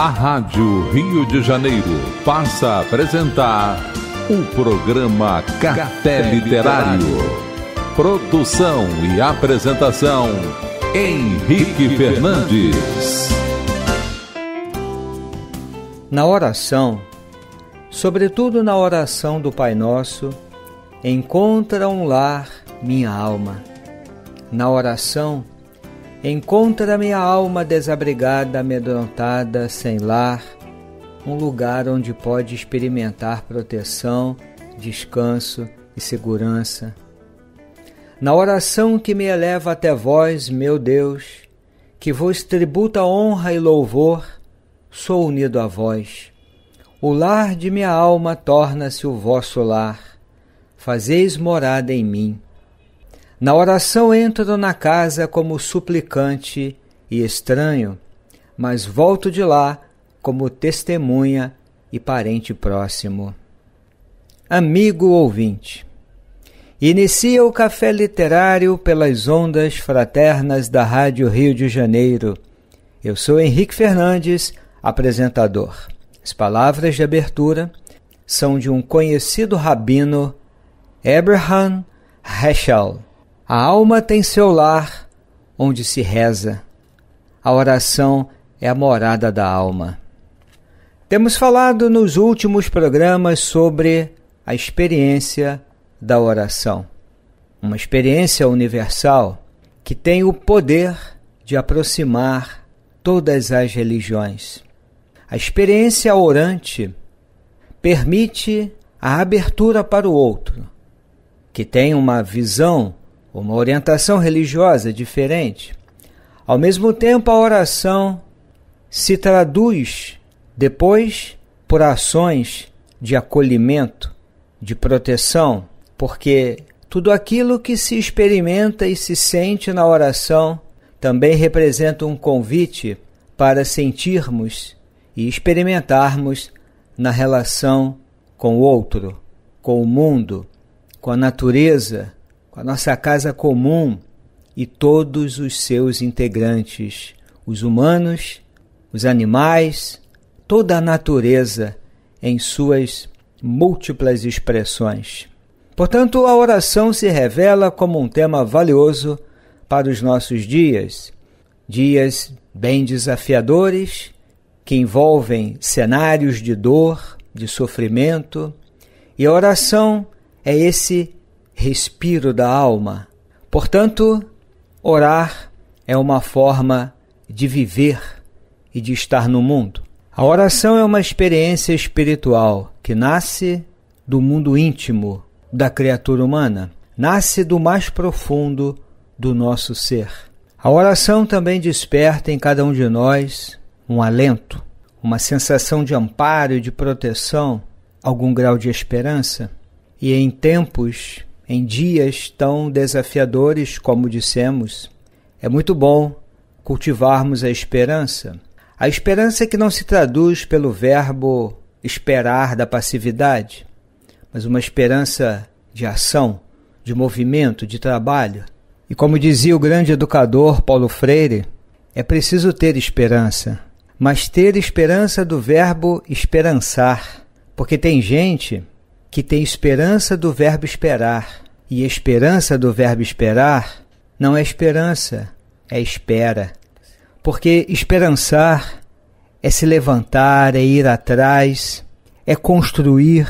A Rádio Rio de Janeiro passa a apresentar o programa Café Literário. Produção e apresentação Henrique Fernandes. Na oração, sobretudo na oração do Pai Nosso, encontra um lar minha alma. Na oração, encontra minha alma desabrigada, amedrontada, sem lar, um lugar onde pode experimentar proteção, descanso e segurança. Na oração que me eleva até vós, meu Deus, que vos tributa honra e louvor, sou unido a vós. O lar de minha alma torna-se o vosso lar. Fazeis morada em mim. Na oração entro na casa como suplicante e estranho, mas volto de lá como testemunha e parente próximo. Amigo ouvinte, inicia o café literário pelas ondas fraternas da Rádio Rio de Janeiro. Eu sou Henrique Fernandes, apresentador. As palavras de abertura são de um conhecido rabino, Abraham Heschel. A alma tem seu lar onde se reza. A oração é a morada da alma. Temos falado nos últimos programas sobre a experiência da oração, uma experiência universal que tem o poder de aproximar todas as religiões. A experiência orante permite a abertura para o outro, que tem uma visão uma orientação religiosa diferente. Ao mesmo tempo, a oração se traduz depois por ações de acolhimento, de proteção, porque tudo aquilo que se experimenta e se sente na oração também representa um convite para sentirmos e experimentarmos na relação com o outro, com o mundo, com a natureza, com a nossa casa comum e todos os seus integrantes, os humanos, os animais, toda a natureza em suas múltiplas expressões. Portanto, a oração se revela como um tema valioso para os nossos dias, dias bem desafiadores, que envolvem cenários de dor, de sofrimento, e a oração é esse respiro da alma. Portanto, orar é uma forma de viver e de estar no mundo. A oração é uma experiência espiritual que nasce do mundo íntimo da criatura humana, nasce do mais profundo do nosso ser. A oração também desperta em cada um de nós um alento, uma sensação de amparo, e de proteção, algum grau de esperança. E em tempos em dias tão desafiadores como dissemos, é muito bom cultivarmos a esperança. A esperança que não se traduz pelo verbo esperar da passividade, mas uma esperança de ação, de movimento, de trabalho. E como dizia o grande educador Paulo Freire, é preciso ter esperança, mas ter esperança do verbo esperançar, porque tem gente que tem esperança do verbo esperar. E esperança do verbo esperar não é esperança, é espera. Porque esperançar é se levantar, é ir atrás, é construir,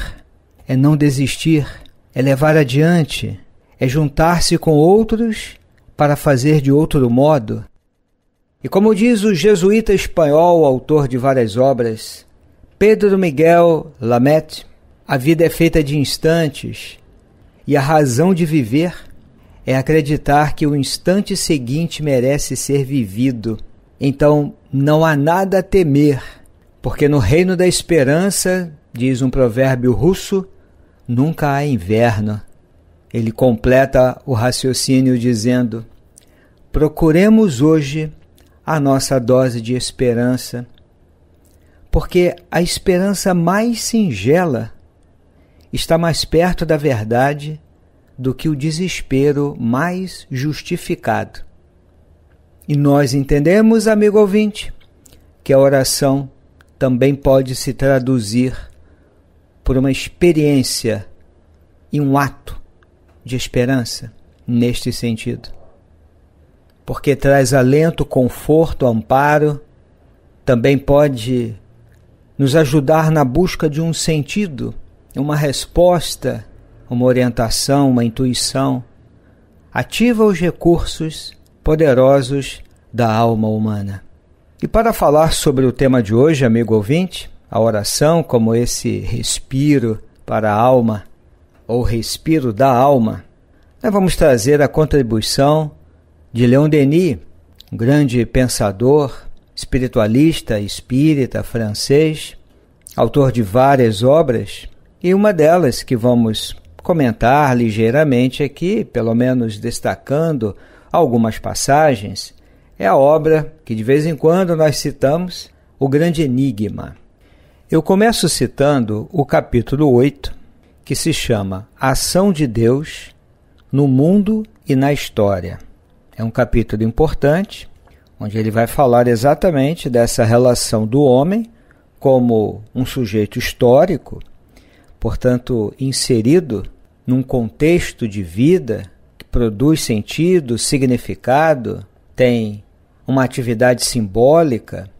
é não desistir, é levar adiante, é juntar-se com outros para fazer de outro modo. E como diz o jesuíta espanhol, autor de várias obras, Pedro Miguel Lamette a vida é feita de instantes e a razão de viver é acreditar que o instante seguinte merece ser vivido. Então não há nada a temer, porque no reino da esperança, diz um provérbio russo, nunca há inverno. Ele completa o raciocínio dizendo: procuremos hoje a nossa dose de esperança, porque a esperança mais singela está mais perto da verdade do que o desespero mais justificado. E nós entendemos, amigo ouvinte, que a oração também pode se traduzir por uma experiência e um ato de esperança neste sentido. Porque traz alento, conforto, amparo, também pode nos ajudar na busca de um sentido uma resposta, uma orientação, uma intuição, ativa os recursos poderosos da alma humana. E para falar sobre o tema de hoje, amigo ouvinte, a oração como esse respiro para a alma, ou respiro da alma, nós vamos trazer a contribuição de Leon Denis, um grande pensador, espiritualista, espírita francês, autor de várias obras, e uma delas que vamos comentar ligeiramente aqui, pelo menos destacando algumas passagens, é a obra que de vez em quando nós citamos, O Grande Enigma. Eu começo citando o capítulo 8, que se chama Ação de Deus no Mundo e na História. É um capítulo importante, onde ele vai falar exatamente dessa relação do homem como um sujeito histórico portanto, inserido num contexto de vida que produz sentido, significado, tem uma atividade simbólica,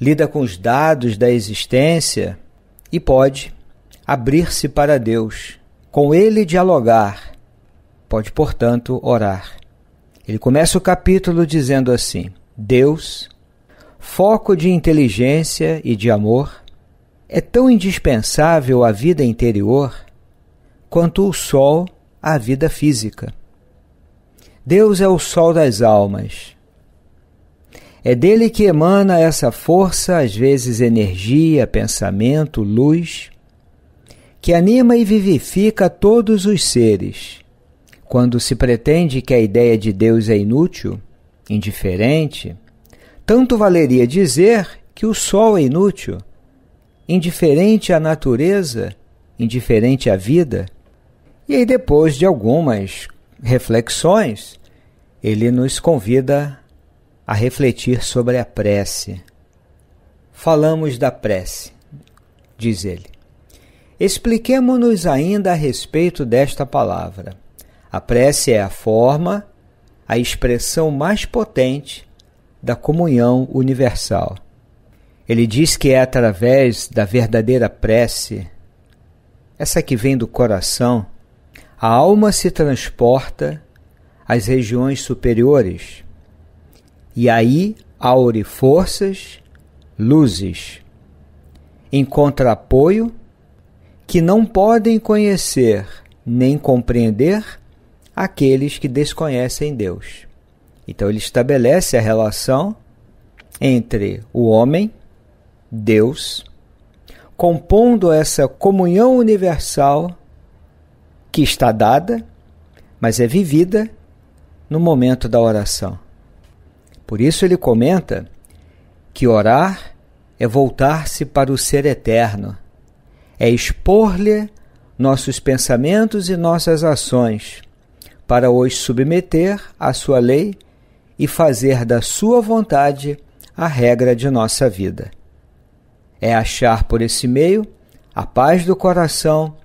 lida com os dados da existência e pode abrir-se para Deus, com Ele dialogar, pode, portanto, orar. Ele começa o capítulo dizendo assim: Deus, foco de inteligência e de amor, é tão indispensável à vida interior quanto o sol à vida física. Deus é o sol das almas. É dele que emana essa força, às vezes energia, pensamento, luz, que anima e vivifica todos os seres. Quando se pretende que a ideia de Deus é inútil, indiferente, tanto valeria dizer que o sol é inútil indiferente à natureza, indiferente à vida. E aí, depois de algumas reflexões, ele nos convida a refletir sobre a prece. Falamos da prece, diz ele. Expliquemos-nos ainda a respeito desta palavra. A prece é a forma, a expressão mais potente da comunhão universal. Ele diz que é através da verdadeira prece, essa que vem do coração, a alma se transporta às regiões superiores e aí aure forças, luzes, encontra apoio que não podem conhecer nem compreender aqueles que desconhecem Deus. Então ele estabelece a relação entre o homem Deus, compondo essa comunhão universal que está dada, mas é vivida no momento da oração. Por isso ele comenta que orar é voltar-se para o ser eterno, é expor-lhe nossos pensamentos e nossas ações, para os submeter à sua lei e fazer da sua vontade a regra de nossa vida é achar por esse meio a paz do coração,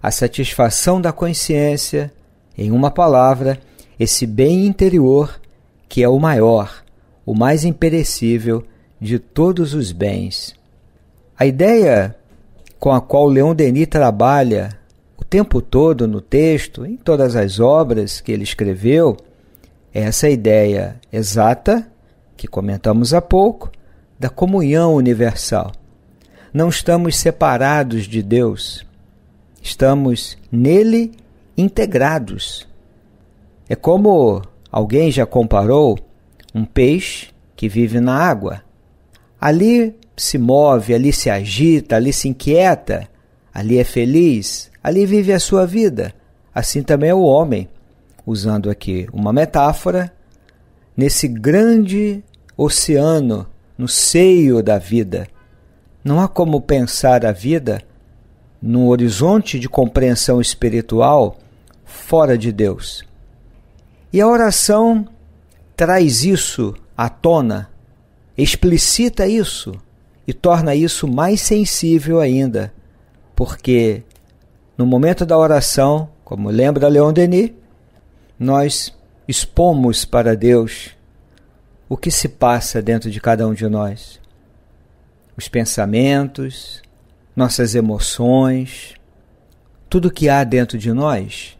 a satisfação da consciência, em uma palavra, esse bem interior que é o maior, o mais imperecível de todos os bens. A ideia com a qual Leon Denis trabalha o tempo todo no texto, em todas as obras que ele escreveu, é essa ideia exata que comentamos há pouco da comunhão universal não estamos separados de Deus, estamos nele integrados. É como alguém já comparou um peixe que vive na água. Ali se move, ali se agita, ali se inquieta, ali é feliz, ali vive a sua vida. Assim também é o homem, usando aqui uma metáfora, nesse grande oceano, no seio da vida não há como pensar a vida num horizonte de compreensão espiritual fora de Deus. E a oração traz isso à tona, explicita isso e torna isso mais sensível ainda, porque no momento da oração, como lembra Leon Denis, nós expomos para Deus o que se passa dentro de cada um de nós os pensamentos, nossas emoções, tudo que há dentro de nós.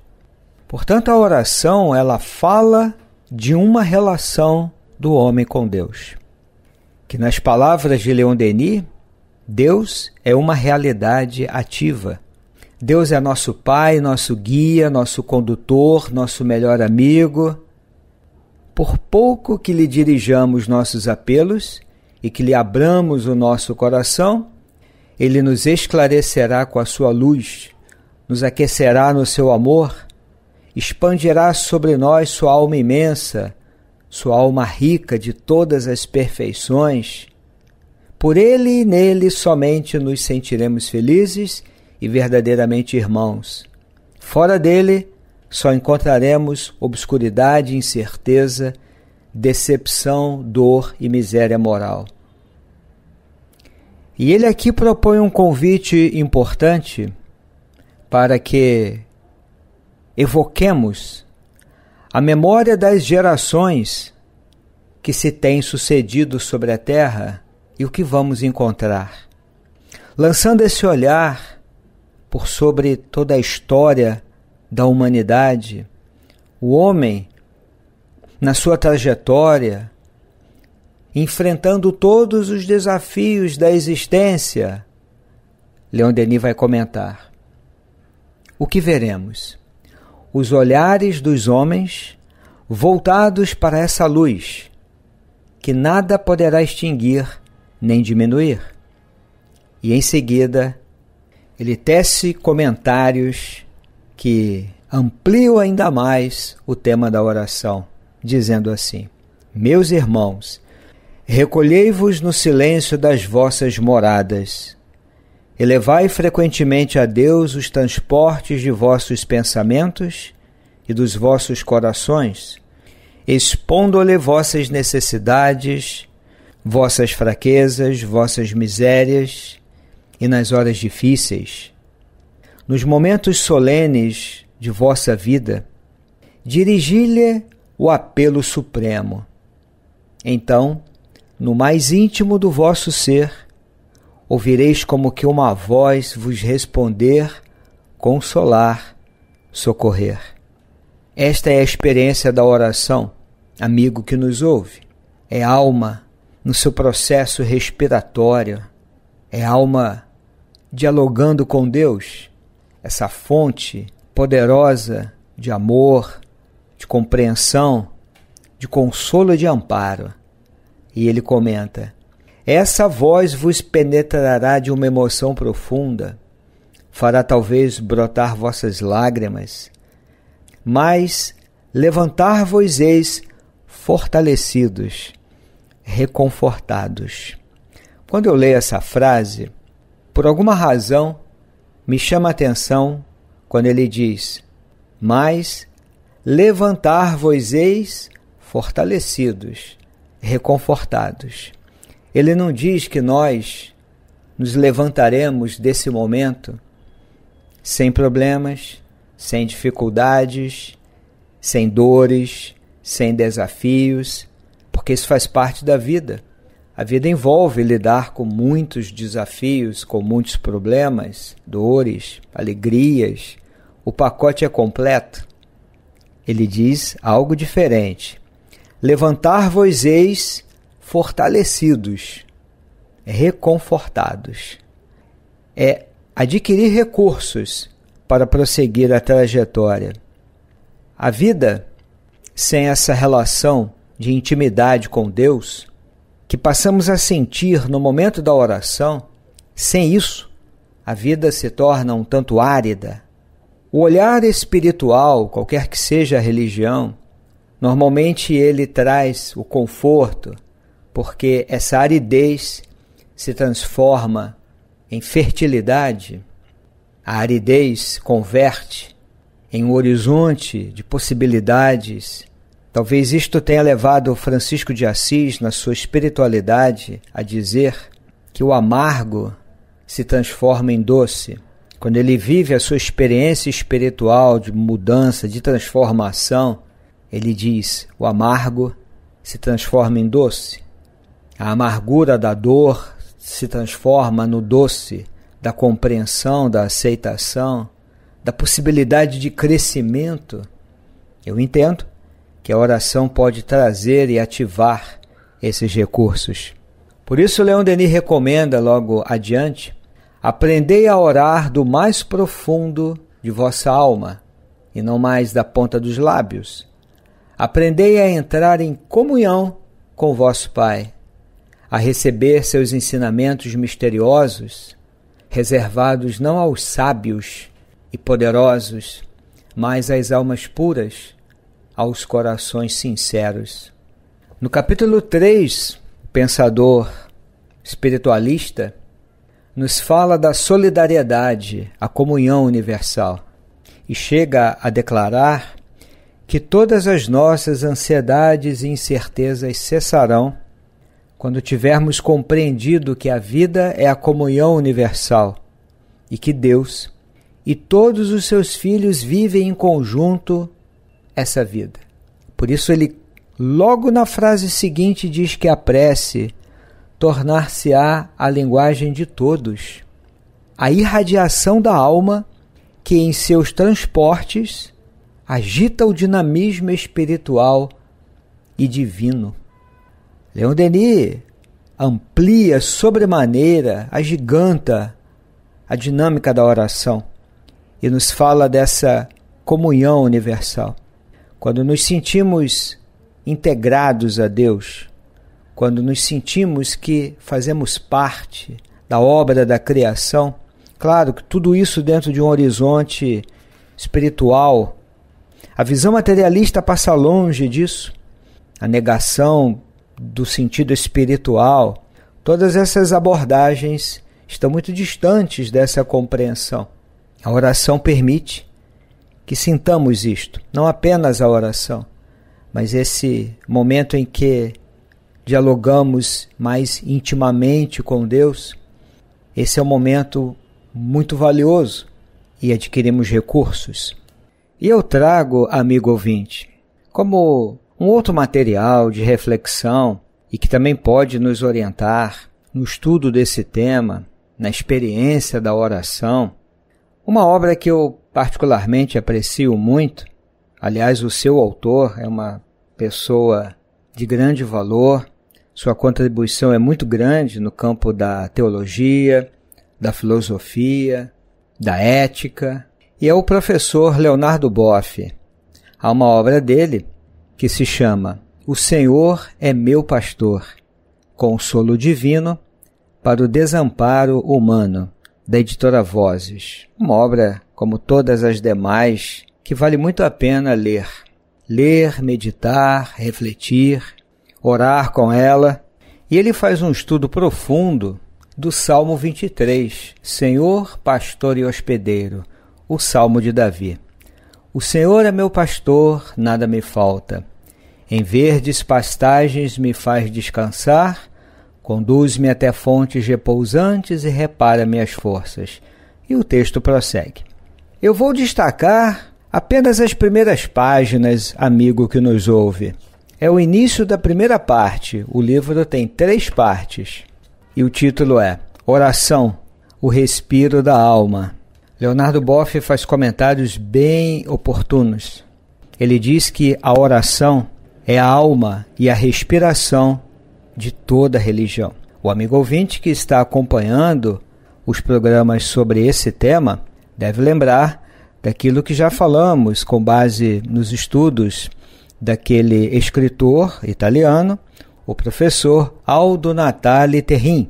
Portanto, a oração ela fala de uma relação do homem com Deus. Que nas palavras de Leon Denis, Deus é uma realidade ativa. Deus é nosso pai, nosso guia, nosso condutor, nosso melhor amigo. Por pouco que lhe dirijamos nossos apelos, e que lhe abramos o nosso coração, ele nos esclarecerá com a sua luz, nos aquecerá no seu amor, expandirá sobre nós sua alma imensa, sua alma rica de todas as perfeições. Por ele e nele somente nos sentiremos felizes e verdadeiramente irmãos. Fora dele, só encontraremos obscuridade, e incerteza decepção, dor e miséria moral. E ele aqui propõe um convite importante para que evoquemos a memória das gerações que se têm sucedido sobre a terra e o que vamos encontrar. Lançando esse olhar por sobre toda a história da humanidade, o homem na sua trajetória, enfrentando todos os desafios da existência, Leon Denis vai comentar. O que veremos? Os olhares dos homens voltados para essa luz, que nada poderá extinguir nem diminuir. E em seguida, ele tece comentários que ampliam ainda mais o tema da oração dizendo assim: Meus irmãos, recolhei-vos no silêncio das vossas moradas. Elevai frequentemente a Deus os transportes de vossos pensamentos e dos vossos corações, expondo-lhe vossas necessidades, vossas fraquezas, vossas misérias, e nas horas difíceis, nos momentos solenes de vossa vida, dirigi-lhe o apelo supremo. Então, no mais íntimo do vosso ser, ouvireis como que uma voz vos responder, consolar, socorrer. Esta é a experiência da oração, amigo que nos ouve. É alma no seu processo respiratório, é alma dialogando com Deus, essa fonte poderosa de amor, de compreensão, de consolo e de amparo. E ele comenta: Essa voz vos penetrará de uma emoção profunda, fará talvez brotar vossas lágrimas, mas levantar-vos eis fortalecidos, reconfortados. Quando eu leio essa frase, por alguma razão, me chama a atenção quando ele diz: Mas levantar-vos-eis fortalecidos, reconfortados. Ele não diz que nós nos levantaremos desse momento sem problemas, sem dificuldades, sem dores, sem desafios, porque isso faz parte da vida. A vida envolve lidar com muitos desafios, com muitos problemas, dores, alegrias. O pacote é completo ele diz algo diferente. Levantar-vos eis fortalecidos, reconfortados. É adquirir recursos para prosseguir a trajetória. A vida sem essa relação de intimidade com Deus, que passamos a sentir no momento da oração, sem isso, a vida se torna um tanto árida, o olhar espiritual, qualquer que seja a religião, normalmente ele traz o conforto, porque essa aridez se transforma em fertilidade. A aridez converte em um horizonte de possibilidades. Talvez isto tenha levado Francisco de Assis, na sua espiritualidade, a dizer que o amargo se transforma em doce quando ele vive a sua experiência espiritual de mudança, de transformação, ele diz: o amargo se transforma em doce, a amargura da dor se transforma no doce da compreensão, da aceitação, da possibilidade de crescimento. Eu entendo que a oração pode trazer e ativar esses recursos. Por isso, Leão Denis recomenda logo adiante Aprendei a orar do mais profundo de vossa alma, e não mais da ponta dos lábios. Aprendei a entrar em comunhão com vosso Pai, a receber seus ensinamentos misteriosos, reservados não aos sábios e poderosos, mas às almas puras, aos corações sinceros. No capítulo 3, o pensador espiritualista nos fala da solidariedade, a comunhão universal, e chega a declarar que todas as nossas ansiedades e incertezas cessarão quando tivermos compreendido que a vida é a comunhão universal e que Deus e todos os seus filhos vivem em conjunto essa vida. Por isso, ele, logo na frase seguinte, diz que a prece tornar-se-á a linguagem de todos. A irradiação da alma, que em seus transportes agita o dinamismo espiritual e divino. Leon Denis amplia sobremaneira, agiganta a dinâmica da oração e nos fala dessa comunhão universal. Quando nos sentimos integrados a Deus, quando nos sentimos que fazemos parte da obra da criação, claro que tudo isso dentro de um horizonte espiritual. A visão materialista passa longe disso. A negação do sentido espiritual, todas essas abordagens estão muito distantes dessa compreensão. A oração permite que sintamos isto, não apenas a oração, mas esse momento em que dialogamos mais intimamente com Deus, esse é um momento muito valioso e adquirimos recursos. E eu trago, amigo ouvinte, como um outro material de reflexão e que também pode nos orientar no estudo desse tema, na experiência da oração, uma obra que eu particularmente aprecio muito. Aliás, o seu autor é uma pessoa de grande valor, sua contribuição é muito grande no campo da teologia, da filosofia, da ética, e é o professor Leonardo Boff. Há uma obra dele que se chama O Senhor é meu pastor, consolo divino para o desamparo humano, da editora Vozes. Uma obra como todas as demais que vale muito a pena ler. Ler, meditar, refletir orar com ela. E ele faz um estudo profundo do Salmo 23, Senhor, pastor e hospedeiro, o Salmo de Davi. O Senhor é meu pastor, nada me falta. Em verdes pastagens me faz descansar, conduz-me até fontes repousantes e repara minhas forças. E o texto prossegue. Eu vou destacar apenas as primeiras páginas, amigo que nos ouve. É o início da primeira parte. O livro tem três partes e o título é Oração, o respiro da alma. Leonardo Boff faz comentários bem oportunos. Ele diz que a oração é a alma e a respiração de toda religião. O amigo ouvinte que está acompanhando os programas sobre esse tema deve lembrar daquilo que já falamos com base nos estudos daquele escritor italiano, o professor Aldo Natale Terrin,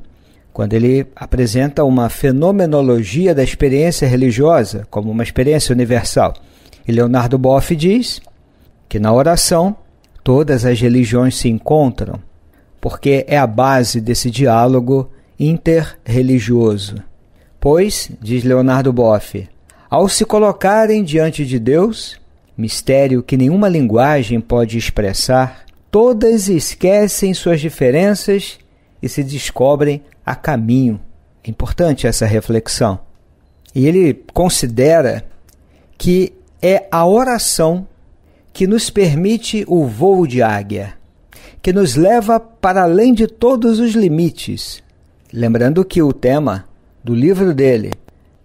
quando ele apresenta uma fenomenologia da experiência religiosa como uma experiência universal. E Leonardo Boff diz que na oração todas as religiões se encontram, porque é a base desse diálogo interreligioso. Pois, diz Leonardo Boff, ao se colocarem diante de Deus, mistério que nenhuma linguagem pode expressar, todas esquecem suas diferenças e se descobrem a caminho. É importante essa reflexão. E ele considera que é a oração que nos permite o voo de águia, que nos leva para além de todos os limites. Lembrando que o tema do livro dele,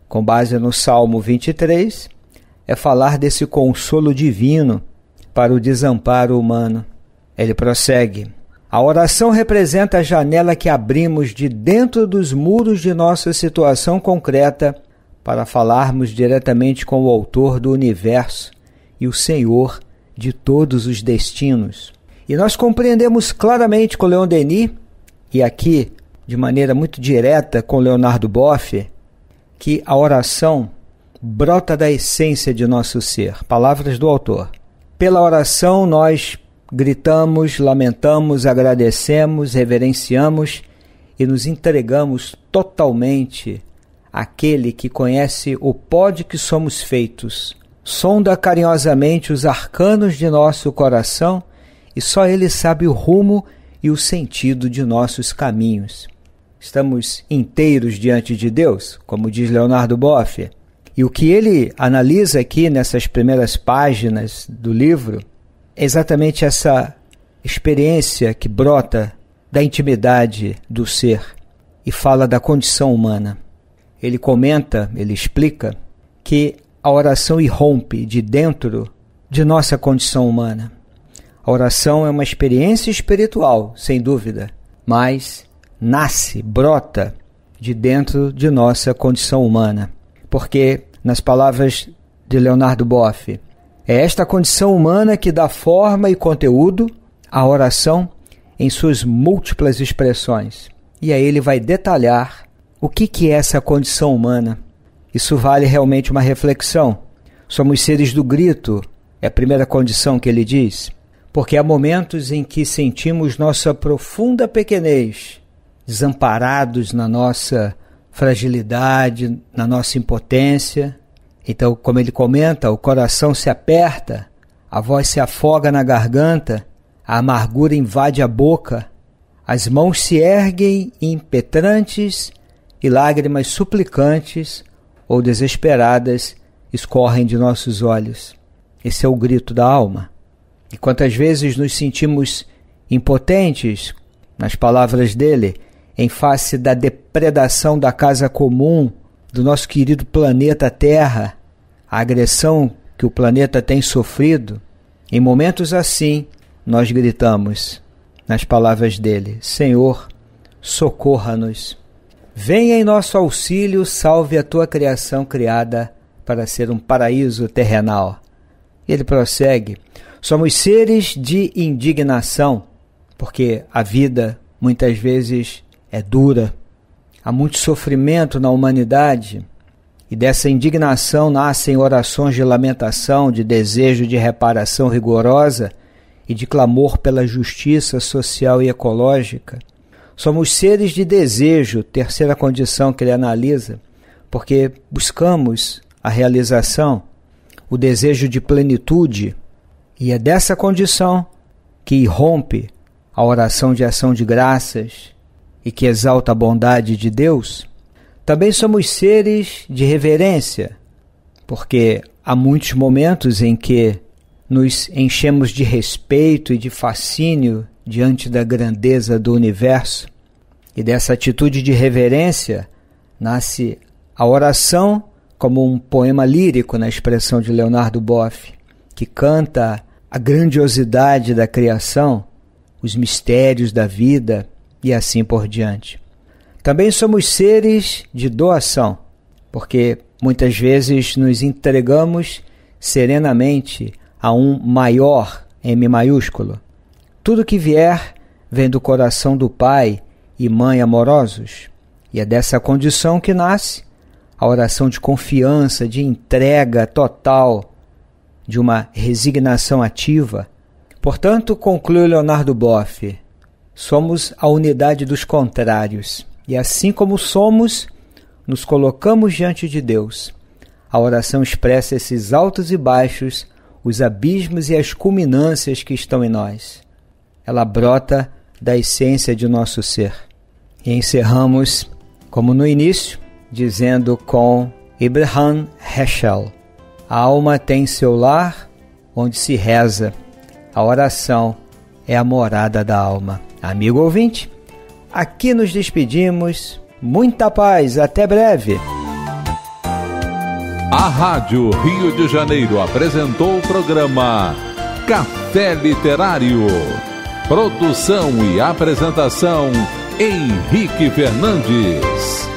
com base no Salmo 23, é falar desse consolo divino para o desamparo humano. Ele prossegue: A oração representa a janela que abrimos de dentro dos muros de nossa situação concreta para falarmos diretamente com o Autor do universo e o Senhor de todos os destinos. E nós compreendemos claramente com Leon Denis, e aqui de maneira muito direta com Leonardo Boff, que a oração brota da essência de nosso ser. Palavras do autor. Pela oração, nós gritamos, lamentamos, agradecemos, reverenciamos e nos entregamos totalmente àquele que conhece o pó de que somos feitos, sonda carinhosamente os arcanos de nosso coração e só ele sabe o rumo e o sentido de nossos caminhos. Estamos inteiros diante de Deus, como diz Leonardo Boff. E o que ele analisa aqui nessas primeiras páginas do livro é exatamente essa experiência que brota da intimidade do ser e fala da condição humana. Ele comenta, ele explica que a oração irrompe de dentro de nossa condição humana. A oração é uma experiência espiritual, sem dúvida, mas nasce, brota de dentro de nossa condição humana porque, nas palavras de Leonardo Boff, é esta condição humana que dá forma e conteúdo à oração em suas múltiplas expressões. E aí ele vai detalhar o que, que é essa condição humana. Isso vale realmente uma reflexão. Somos seres do grito, é a primeira condição que ele diz, porque há momentos em que sentimos nossa profunda pequenez, desamparados na nossa fragilidade, na nossa impotência. Então, como ele comenta, o coração se aperta, a voz se afoga na garganta, a amargura invade a boca, as mãos se erguem impetrantes e lágrimas suplicantes ou desesperadas escorrem de nossos olhos. Esse é o grito da alma. E quantas vezes nos sentimos impotentes, nas palavras dele, em face da depredação da casa comum do nosso querido planeta Terra, a agressão que o planeta tem sofrido, em momentos assim nós gritamos, nas palavras dele: Senhor, socorra-nos. Venha em nosso auxílio, salve a tua criação criada para ser um paraíso terrenal. Ele prossegue: somos seres de indignação, porque a vida muitas vezes é dura. Há muito sofrimento na humanidade e dessa indignação nascem orações de lamentação, de desejo de reparação rigorosa e de clamor pela justiça social e ecológica. Somos seres de desejo, terceira condição que ele analisa, porque buscamos a realização, o desejo de plenitude, e é dessa condição que irrompe a oração de ação de graças, e que exalta a bondade de Deus, também somos seres de reverência, porque há muitos momentos em que nos enchemos de respeito e de fascínio diante da grandeza do universo. E dessa atitude de reverência nasce a oração como um poema lírico na expressão de Leonardo Boff, que canta a grandiosidade da criação, os mistérios da vida, e assim por diante. Também somos seres de doação, porque muitas vezes nos entregamos serenamente a um maior M maiúsculo. Tudo que vier vem do coração do Pai e Mãe amorosos, e é dessa condição que nasce a oração de confiança, de entrega total, de uma resignação ativa. Portanto, conclui Leonardo Boff, Somos a unidade dos contrários. E assim como somos, nos colocamos diante de Deus. A oração expressa esses altos e baixos, os abismos e as culminâncias que estão em nós. Ela brota da essência de nosso ser. E encerramos, como no início, dizendo com Ibrahim Heschel: A alma tem seu lar onde se reza. A oração é a morada da alma. Amigo ouvinte, aqui nos despedimos. Muita paz, até breve. A Rádio Rio de Janeiro apresentou o programa Café Literário. Produção e apresentação Henrique Fernandes.